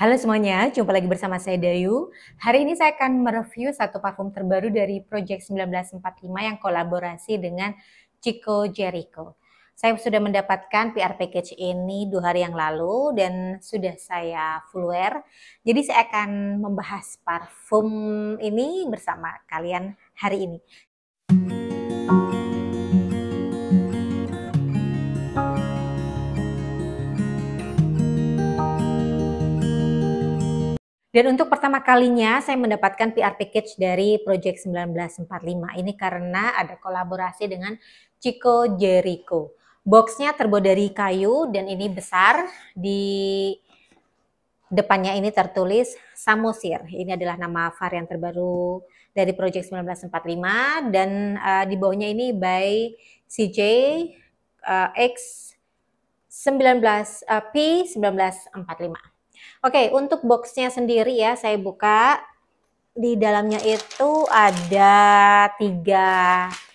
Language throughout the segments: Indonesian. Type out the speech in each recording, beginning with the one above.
Halo semuanya, jumpa lagi bersama saya Dayu. Hari ini saya akan mereview satu parfum terbaru dari Project 1945 yang kolaborasi dengan Chico Jericho. Saya sudah mendapatkan PR package ini dua hari yang lalu dan sudah saya full wear. Jadi saya akan membahas parfum ini bersama kalian hari ini. Dan untuk pertama kalinya saya mendapatkan PR package dari Project 1945. Ini karena ada kolaborasi dengan Chico Jericho. Boxnya terbuat dari kayu dan ini besar. Di depannya ini tertulis Samosir. Ini adalah nama varian terbaru dari Project 1945 dan uh, di bawahnya ini by CJ uh, eh, X 19 uh, eh, P 1945. Oke, untuk boxnya sendiri ya, saya buka. Di dalamnya itu ada tiga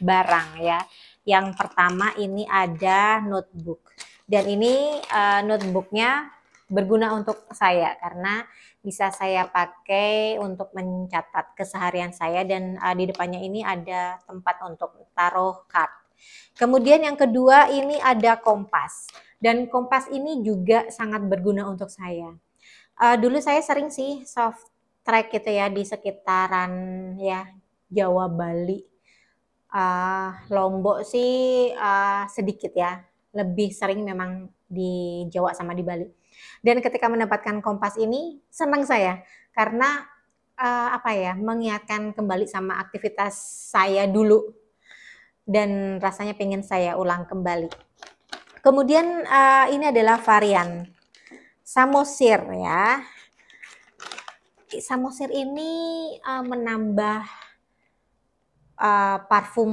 barang ya. Yang pertama ini ada notebook. Dan ini uh, notebooknya berguna untuk saya karena bisa saya pakai untuk mencatat keseharian saya dan uh, di depannya ini ada tempat untuk taruh card. Kemudian yang kedua ini ada kompas dan kompas ini juga sangat berguna untuk saya uh, dulu saya sering sih soft track gitu ya di sekitaran ya Jawa Bali. Uh, Lombok sih uh, sedikit ya, lebih sering memang di Jawa sama di Bali. Dan ketika mendapatkan kompas ini senang saya karena uh, apa ya mengingatkan kembali sama aktivitas saya dulu dan rasanya pengen saya ulang kembali. Kemudian uh, ini adalah varian samosir ya. Samosir ini uh, menambah uh, parfum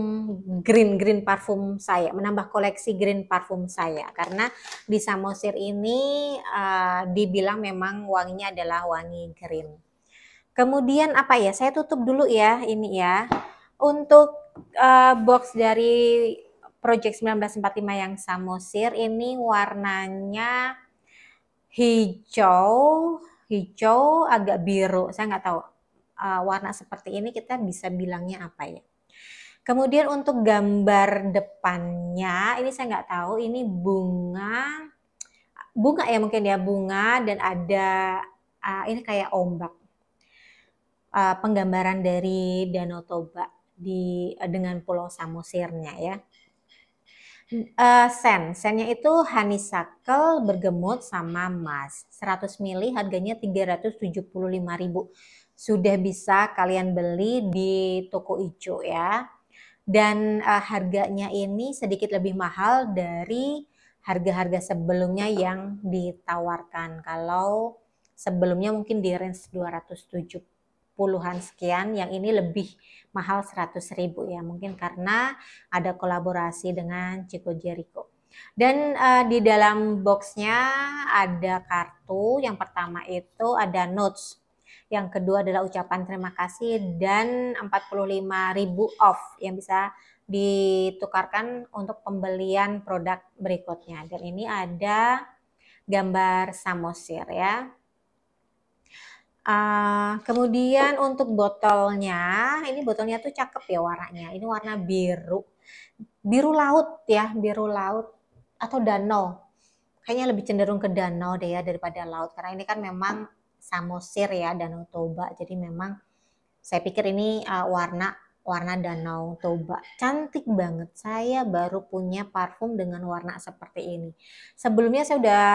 green green parfum saya, menambah koleksi green parfum saya karena di samosir ini uh, dibilang memang wanginya adalah wangi green. Kemudian apa ya? Saya tutup dulu ya ini ya. Untuk uh, box dari Project 1945 yang samosir ini warnanya hijau, hijau agak biru. Saya nggak tahu uh, warna seperti ini kita bisa bilangnya apa ya. Kemudian untuk gambar depannya, ini saya nggak tahu, ini bunga, bunga ya mungkin ya, bunga dan ada, uh, ini kayak ombak. Uh, penggambaran dari Danau Toba di uh, dengan Pulau Samosirnya ya. Uh, sen, sennya itu honeysuckle bergemut sama emas. 100 mili harganya 375 ribu Sudah bisa kalian beli di toko ijo ya. Dan uh, harganya ini sedikit lebih mahal dari harga-harga sebelumnya yang ditawarkan. Kalau sebelumnya mungkin di range 270 puluhan sekian, yang ini lebih mahal 100 ribu ya. Mungkin karena ada kolaborasi dengan Chico Jericho. Dan uh, di dalam boxnya ada kartu, yang pertama itu ada notes. Yang kedua adalah ucapan terima kasih dan ribu off yang bisa ditukarkan untuk pembelian produk berikutnya. Dan ini ada gambar samosir ya. Uh, kemudian untuk botolnya, ini botolnya tuh cakep ya warnanya. Ini warna biru, biru laut ya, biru laut atau danau. Kayaknya lebih cenderung ke danau deh ya daripada laut karena ini kan memang samosir ya Danau Toba. Jadi memang saya pikir ini uh, warna warna Danau Toba. Cantik banget. Saya baru punya parfum dengan warna seperti ini. Sebelumnya saya udah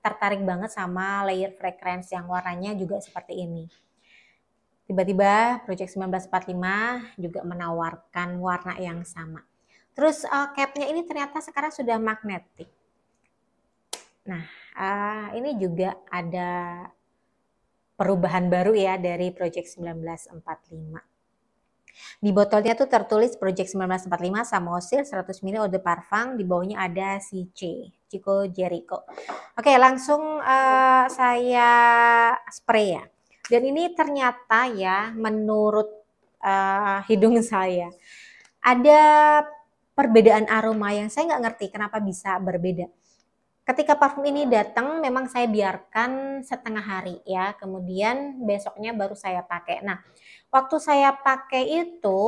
tertarik banget sama layer fragrance yang warnanya juga seperti ini. Tiba-tiba Project 1945 juga menawarkan warna yang sama. Terus uh, capnya ini ternyata sekarang sudah magnetik. Nah, uh, ini juga ada perubahan baru ya dari Project 1945. Di botolnya tuh tertulis Project 1945 Samosil 100 ml Eau de Parfum, di bawahnya ada si C, Chico Jericho. Oke, langsung uh, saya spray ya. Dan ini ternyata ya menurut uh, hidung saya ada perbedaan aroma yang saya nggak ngerti kenapa bisa berbeda ketika parfum ini datang memang saya biarkan setengah hari ya kemudian besoknya baru saya pakai nah waktu saya pakai itu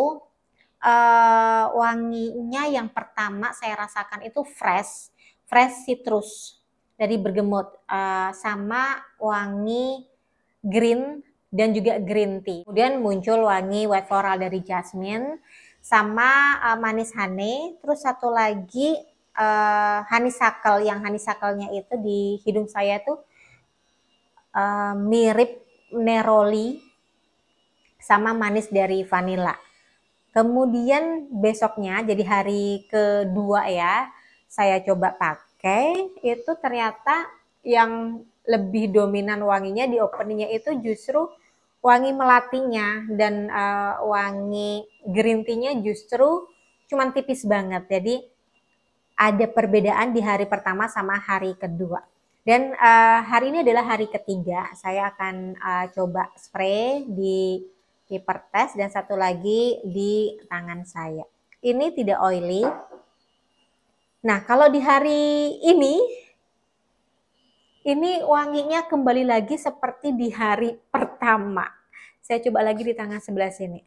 uh, wanginya yang pertama saya rasakan itu fresh fresh citrus dari bergemut uh, sama wangi green dan juga green tea kemudian muncul wangi white floral dari jasmine sama uh, manis honey terus satu lagi uh, honeysuckle yang honeysuckle-nya itu di hidung saya tuh eh, uh, mirip neroli sama manis dari vanilla. Kemudian besoknya jadi hari kedua ya saya coba pakai itu ternyata yang lebih dominan wanginya di openingnya itu justru wangi melatinya dan uh, wangi green tea-nya justru cuman tipis banget. Jadi ada perbedaan di hari pertama sama hari kedua. Dan uh, hari ini adalah hari ketiga. Saya akan uh, coba spray di paper test dan satu lagi di tangan saya. Ini tidak oily. Nah, kalau di hari ini ini wanginya kembali lagi seperti di hari pertama. Saya coba lagi di tangan sebelah sini.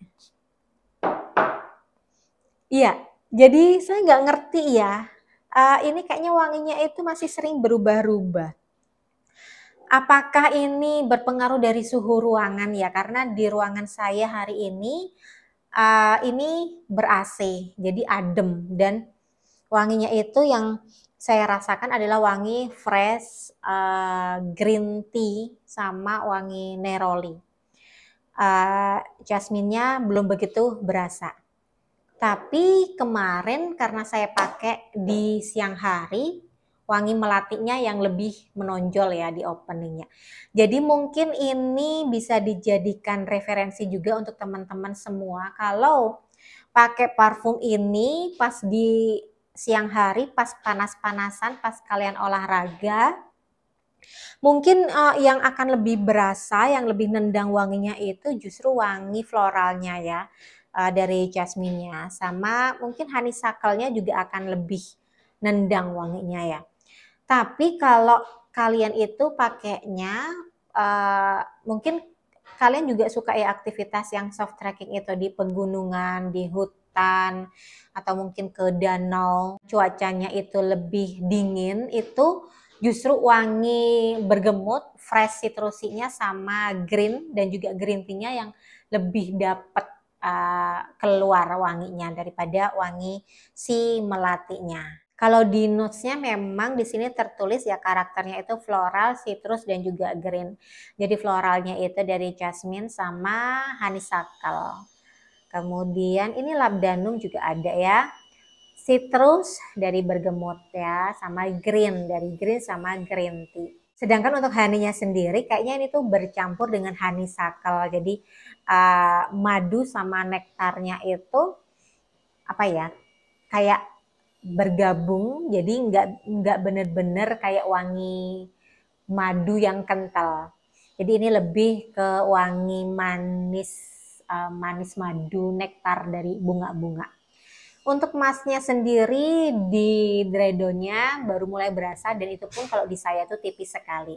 Iya, jadi saya nggak ngerti ya uh, ini kayaknya wanginya itu masih sering berubah-ubah. Apakah ini berpengaruh dari suhu ruangan ya? Karena di ruangan saya hari ini uh, ini ber AC, jadi adem dan wanginya itu yang saya rasakan adalah wangi fresh uh, green tea sama wangi neroli. Uh, jasminnya belum begitu berasa. Tapi kemarin karena saya pakai di siang hari, wangi melatiknya yang lebih menonjol ya di openingnya. Jadi mungkin ini bisa dijadikan referensi juga untuk teman-teman semua. Kalau pakai parfum ini pas di siang hari, pas panas-panasan, pas kalian olahraga, mungkin uh, yang akan lebih berasa, yang lebih nendang wanginya itu justru wangi floralnya ya uh, dari jasminnya sama mungkin honey sakelnya juga akan lebih nendang wanginya ya. Tapi kalau kalian itu pakainya uh, mungkin kalian juga suka ya aktivitas yang soft trekking itu di pegunungan, di hutan atau mungkin ke danau, cuacanya itu lebih dingin itu justru wangi bergemut, fresh citrusinya sama green dan juga green tea-nya yang lebih dapat uh, keluar wanginya daripada wangi si melatinya. Kalau di notes memang di sini tertulis ya karakternya itu floral, citrus dan juga green. Jadi floralnya itu dari jasmine sama honeysuckle. Kemudian ini labdanum juga ada ya. Citrus dari bergemot ya, sama green dari green sama green tea. Sedangkan untuk haninya sendiri kayaknya ini tuh bercampur dengan honeysuckle. Jadi uh, madu sama nektarnya itu apa ya kayak bergabung jadi nggak nggak bener-bener kayak wangi madu yang kental jadi ini lebih ke wangi manis uh, manis madu nektar dari bunga-bunga untuk masnya sendiri di dredonya baru mulai berasa dan itu pun kalau di saya tuh tipis sekali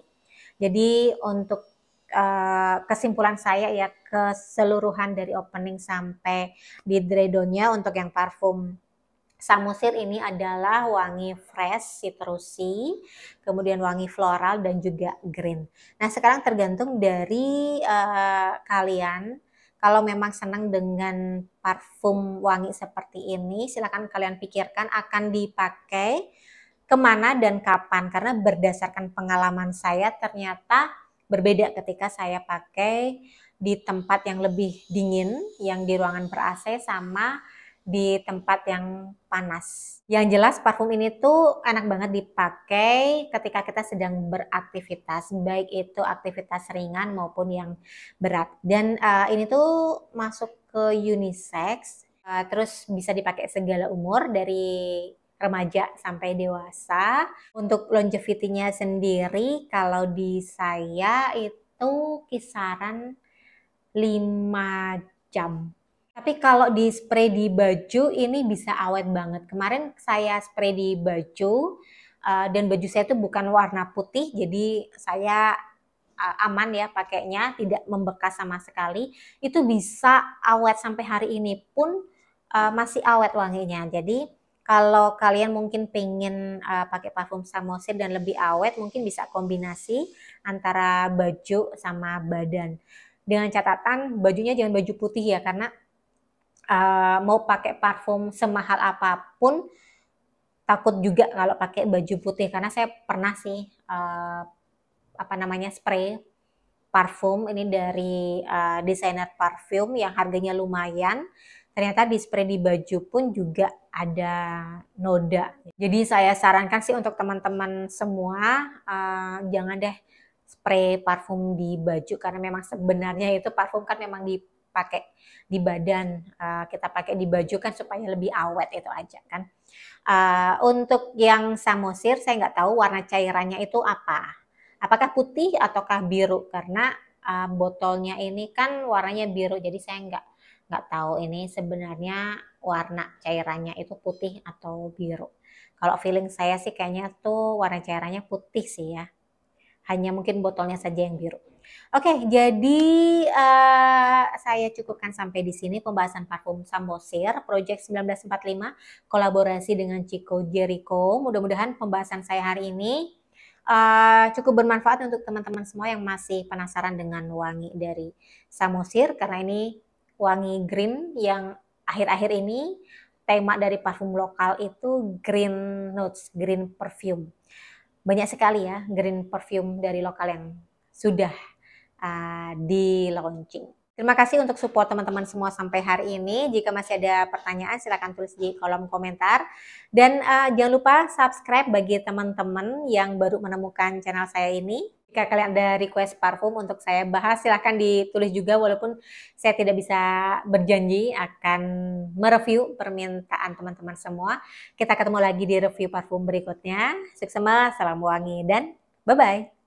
jadi untuk Eh, kesimpulan saya ya keseluruhan dari opening sampai di dredonya untuk yang parfum Samusir ini adalah wangi fresh, citrusy kemudian wangi floral dan juga green. Nah sekarang tergantung dari uh, kalian kalau memang senang dengan parfum wangi seperti ini, silahkan kalian pikirkan akan dipakai kemana dan kapan. Karena berdasarkan pengalaman saya, ternyata Berbeda ketika saya pakai di tempat yang lebih dingin, yang di ruangan ber AC sama di tempat yang panas. Yang jelas parfum ini tuh enak banget dipakai ketika kita sedang beraktivitas, baik itu aktivitas ringan maupun yang berat. Dan uh, ini tuh masuk ke unisex, uh, terus bisa dipakai segala umur dari remaja sampai dewasa. Untuk longevity-nya sendiri kalau di saya itu kisaran 5 jam. Tapi kalau di spray di baju ini bisa awet banget. Kemarin saya spray di baju eh, dan baju saya itu bukan warna putih jadi saya eh, aman ya pakainya tidak membekas sama sekali. Itu bisa awet sampai hari ini pun uh, masih awet wanginya. Jadi kalau kalian mungkin pengen uh, eh, pakai parfum samosir dan lebih awet, mungkin bisa kombinasi antara baju sama badan. Dengan catatan bajunya jangan baju putih ya, karena uh, mau pakai parfum semahal apapun takut juga kalau pakai baju putih karena saya pernah sih uh, apa namanya spray parfum ini dari uh, desainer parfum yang harganya lumayan ternyata di spray di baju pun juga ada noda. Jadi saya sarankan sih untuk teman-teman semua uh, jangan deh spray parfum di baju karena memang sebenarnya itu parfum kan memang dipakai di badan uh, kita pakai di baju kan supaya lebih awet itu aja kan. Uh, untuk yang samosir saya nggak tahu warna cairannya itu apa. Apakah putih ataukah biru karena uh, botolnya ini kan warnanya biru jadi saya nggak nggak tahu ini sebenarnya warna cairannya itu putih atau biru. Kalau feeling saya sih kayaknya tuh warna cairannya putih sih ya. Hanya mungkin botolnya saja yang biru. Oke, jadi uh, saya cukupkan sampai di sini pembahasan parfum Samosir Project 1945 kolaborasi dengan Chico Jericho. Mudah-mudahan pembahasan saya hari ini uh, cukup bermanfaat untuk teman-teman semua yang masih penasaran dengan wangi dari Samosir karena ini wangi green yang akhir-akhir ini tema dari parfum lokal itu green notes, green perfume. Banyak sekali ya green perfume dari lokal yang sudah uh, ah, di launching. Terima kasih untuk support teman-teman semua sampai hari ini. Jika masih ada pertanyaan silahkan tulis di kolom komentar. Dan uh, jangan lupa subscribe bagi teman-teman yang baru menemukan channel saya ini jika kalian ada request parfum untuk saya bahas silahkan ditulis juga walaupun saya tidak bisa berjanji akan mereview permintaan teman-teman semua. Kita ketemu lagi di review parfum berikutnya. Suksema, salam wangi dan bye-bye.